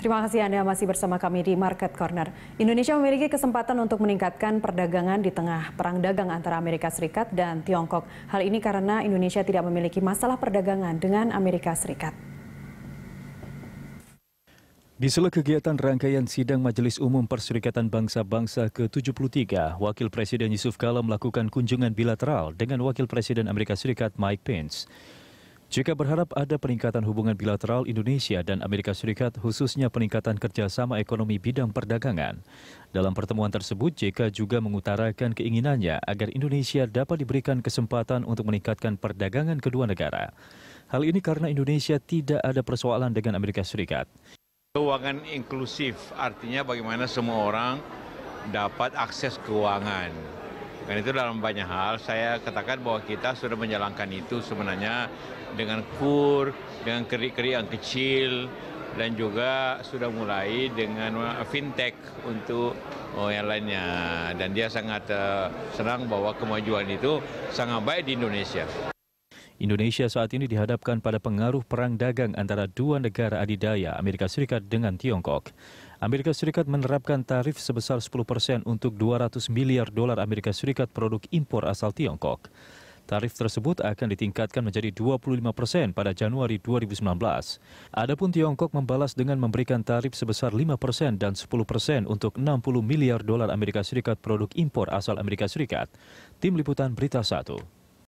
Terima kasih Anda masih bersama kami di Market Corner. Indonesia memiliki kesempatan untuk meningkatkan perdagangan di tengah perang dagang antara Amerika Serikat dan Tiongkok. Hal ini karena Indonesia tidak memiliki masalah perdagangan dengan Amerika Serikat. Di sela kegiatan rangkaian sidang Majelis Umum Perserikatan Bangsa-Bangsa ke-73, Wakil Presiden Yusuf Kala melakukan kunjungan bilateral dengan Wakil Presiden Amerika Serikat Mike Pence. Jika berharap ada peningkatan hubungan bilateral Indonesia dan Amerika Serikat, khususnya peningkatan kerjasama ekonomi bidang perdagangan. Dalam pertemuan tersebut, JK juga mengutarakan keinginannya agar Indonesia dapat diberikan kesempatan untuk meningkatkan perdagangan kedua negara. Hal ini karena Indonesia tidak ada persoalan dengan Amerika Serikat. Keuangan inklusif artinya bagaimana semua orang dapat akses keuangan dan itu dalam banyak hal saya katakan bahwa kita sudah menjalankan itu sebenarnya dengan kur, dengan keri-keri yang kecil, dan juga sudah mulai dengan eh, fintech untuk oh, yang lainnya. Dan dia sangat uh, senang bahwa kemajuan itu sangat baik di Indonesia. Indonesia saat ini dihadapkan pada pengaruh perang dagang antara dua negara adidaya, Amerika Serikat dengan Tiongkok. Amerika Serikat menerapkan tarif sebesar 10% persen untuk 200 miliar dolar Amerika Serikat produk impor asal Tiongkok. Tarif tersebut akan ditingkatkan menjadi 25 persen pada Januari 2019. Adapun Tiongkok membalas dengan memberikan tarif sebesar 5 persen dan 10 persen untuk 60 miliar dolar Amerika Serikat produk impor asal Amerika Serikat. Tim Liputan Berita Satu.